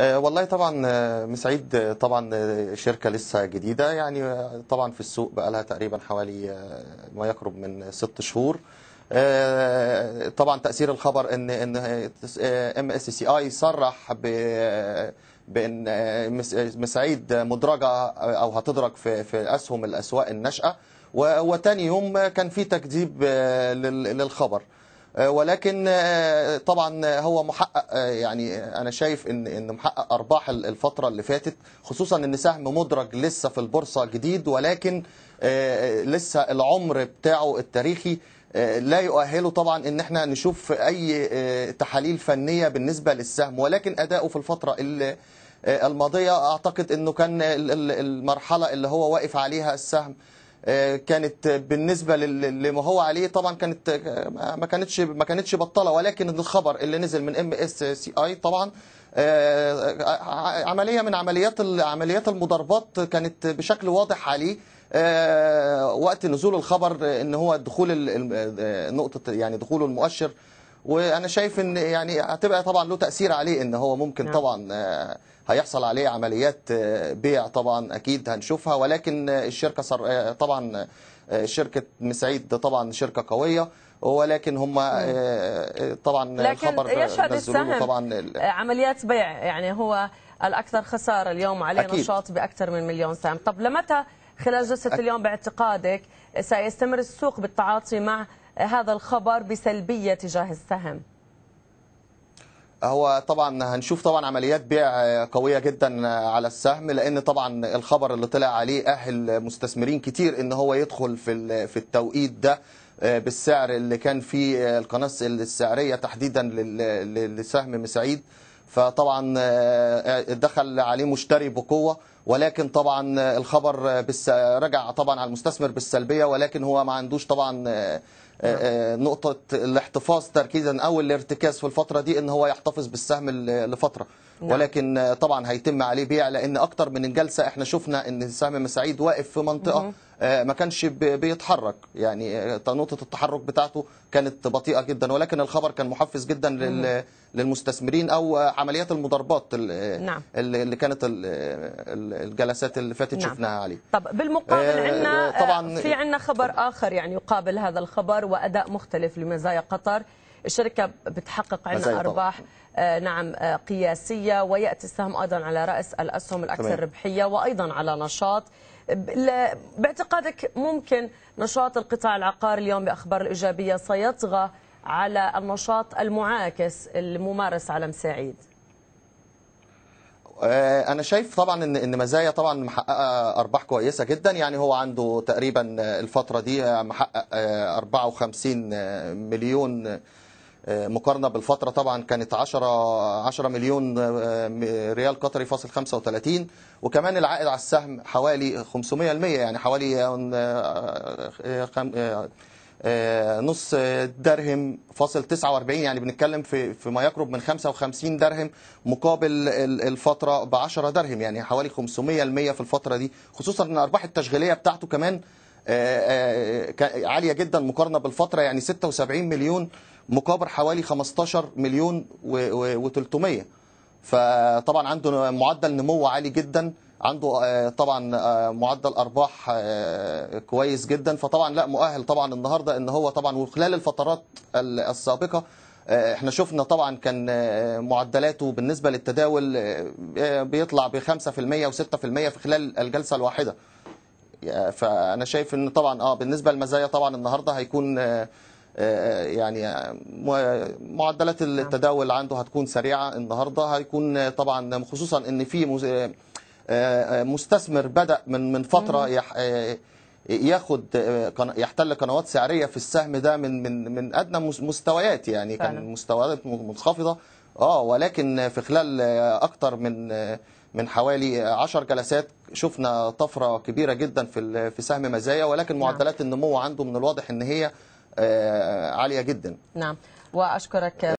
آه، والله طبعا آه، مسعيد آه، طبعا شركة لسه جديدة يعني طبعا في السوق بقى لها تقريبا حوالي ما يقرب من ست شهور طبعا تأثير الخبر ان ان ام اس سي اي صرح ب بان مسعيد مدرجة او هتدرج في في اسهم الاسواق الناشئة وتاني يوم كان في تكذيب للخبر آه، ولكن آه، طبعا آه، هو محقق يعني انا شايف ان ان محقق ارباح الفتره اللي فاتت خصوصا ان سهم مدرج لسه في البورصه جديد ولكن لسه العمر بتاعه التاريخي لا يؤهله طبعا ان احنا نشوف اي تحاليل فنيه بالنسبه للسهم ولكن اداؤه في الفتره اللي الماضيه اعتقد انه كان المرحله اللي هو واقف عليها السهم آه، كانت بالنسبه لما هو عليه طبعا كانت آه، ما كانتش ما كانتش بطاله ولكن الخبر اللي نزل من ام اس سي اي طبعا آه، عمليه من عمليات عمليات المضاربات كانت بشكل واضح عليه وقت نزول الخبر ان هو دخول نقطه يعني دخوله المؤشر وانا شايف ان يعني هتبقى طبعا له تاثير عليه ان هو ممكن نعم. طبعا آه، هيحصل عليه عمليات آه، بيع طبعا اكيد هنشوفها ولكن الشركه صر... آه، طبعا شركه مسعيد طبعا شركه قويه ولكن هم نعم. طبعا لكن الخبر يشهد السهم طبعا عمليات بيع يعني هو الاكثر خساره اليوم عليه أكيد. نشاط باكثر من مليون سهم طب لمتى خلال جلسه اليوم باعتقادك سيستمر السوق بالتعاطي مع هذا الخبر بسلبية تجاه السهم؟ هو طبعا هنشوف طبعا عمليات بيع قويه جدا على السهم لان طبعا الخبر اللي طلع عليه اهل مستثمرين كتير ان هو يدخل في في التوقيت ده بالسعر اللي كان فيه القناه السعريه تحديدا لسهم مسعيد فطبعا آه، دخل عليه مشتري بقوه ولكن طبعا آه، الخبر آه، بس رجع طبعا على المستثمر بالسلبيه ولكن هو ما عندوش طبعا نعم. نقطه الاحتفاظ تركيزا او الارتكاز في الفتره دي ان هو يحتفظ بالسهم لفتره نعم. ولكن طبعا هيتم عليه بيع لان اكتر من جلسه احنا شفنا ان سهم مساعيد واقف في منطقه آه، ما كانش بيتحرك يعني آه، نقطه التحرك بتاعته كانت بطيئه جدا ولكن الخبر كان محفز جدا للمستثمرين او آه، عمليات المضاربات نعم. اللي كانت الجلسات اللي فاتت نعم. شفناها عليه طب بالمقابل عندنا طبعا في عندنا خبر اخر يعني يقابل هذا الخبر واداء مختلف لمزايا قطر الشركه بتحقق عندنا ارباح آه نعم قياسيه وياتي السهم ايضا على راس الاسهم الاكثر ربحيه وايضا على نشاط باعتقادك ممكن نشاط القطاع العقاري اليوم بأخبار الإيجابية سيطغى على النشاط المعاكس الممارس على مساعيد آه، انا شايف طبعا ان ان مزايا طبعا محققه ارباح كويسه جدا يعني هو عنده تقريبا الفتره دي محقق 54 آه، مليون آه، مقارنة بالفترة طبعا كانت 10 10 مليون آه، ريال قطري فاصل 35 وكمان العائد على السهم حوالي 500% يعني حوالي آه، نص درهم فاصل 49 يعني بنتكلم في في ما يقرب من 55 درهم مقابل الفتره ب 10 درهم يعني حوالي 500% في الفتره دي خصوصا ان الارباح التشغيليه بتاعته كمان عاليه جدا مقارنه بالفتره يعني 76 مليون مقابل حوالي 15 مليون و300 فطبعا عنده معدل نمو عالي جدا عنده آه، طبعا آه، معدل ارباح آه، كويس جدا فطبعا لا مؤهل طبعا النهارده ان هو طبعا وخلال الفترات السابقه احنا شفنا طبعا كان معدلاته بالنسبه للتداول بيطلع ب 5% و6% في خلال الجلسه الواحده فانا شايف ان طبعا اه بالنسبه للمزايا طبعا النهارده هيكون آه، آه، يعني آه، معدلات التداول عنده هتكون سريعه النهارده هيكون طبعا خصوصا ان في مستثمر بدا من من فتره ياخد يحتل قنوات سعريه في السهم ده من من من ادنى مستويات يعني كان مستويات منخفضه اه ولكن في خلال اكتر من من حوالي 10 جلسات شفنا طفره كبيره جدا في في سهم مزايا ولكن نعم. معدلات النمو عنده من الواضح ان هي آه، عاليه جدا نعم واشكرك